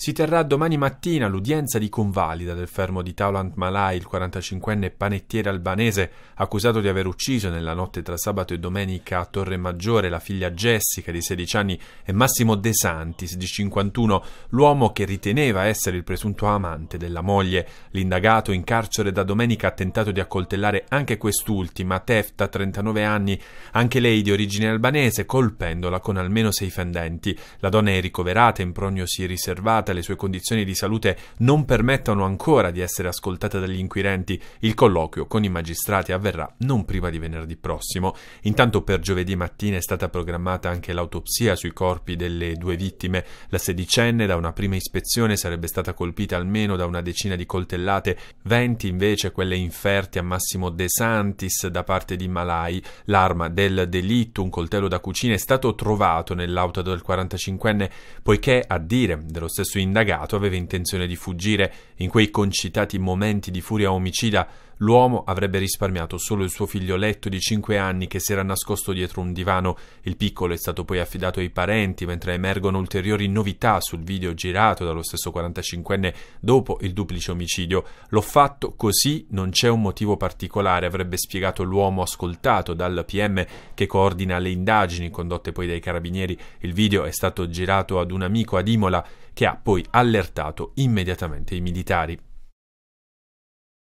Si terrà domani mattina l'udienza di convalida del fermo di Taulant Malai, il 45enne panettiere albanese, accusato di aver ucciso nella notte tra sabato e domenica a Torre Maggiore la figlia Jessica di 16 anni e Massimo De Santis di 51, l'uomo che riteneva essere il presunto amante della moglie. L'indagato in carcere da domenica ha tentato di accoltellare anche quest'ultima, Tefta, 39 anni, anche lei di origine albanese, colpendola con almeno sei fendenti. La donna è ricoverata in prognosi riservata malata le sue condizioni di salute non permettano ancora di essere ascoltata dagli inquirenti, il colloquio con i magistrati avverrà non prima di venerdì prossimo. Intanto per giovedì mattina è stata programmata anche l'autopsia sui corpi delle due vittime. La sedicenne da una prima ispezione sarebbe stata colpita almeno da una decina di coltellate, 20 invece quelle inferte a Massimo De Santis da parte di Malai. L'arma del delitto, un coltello da cucina, è stato trovato nell'auto del 45enne, poiché a dire dello stesso indagato aveva intenzione di fuggire in quei concitati momenti di furia omicida L'uomo avrebbe risparmiato solo il suo figlioletto di cinque anni che si era nascosto dietro un divano. Il piccolo è stato poi affidato ai parenti, mentre emergono ulteriori novità sul video girato dallo stesso 45enne dopo il duplice omicidio. L'ho fatto così, non c'è un motivo particolare, avrebbe spiegato l'uomo ascoltato dal PM che coordina le indagini condotte poi dai carabinieri. Il video è stato girato ad un amico ad Imola che ha poi allertato immediatamente i militari.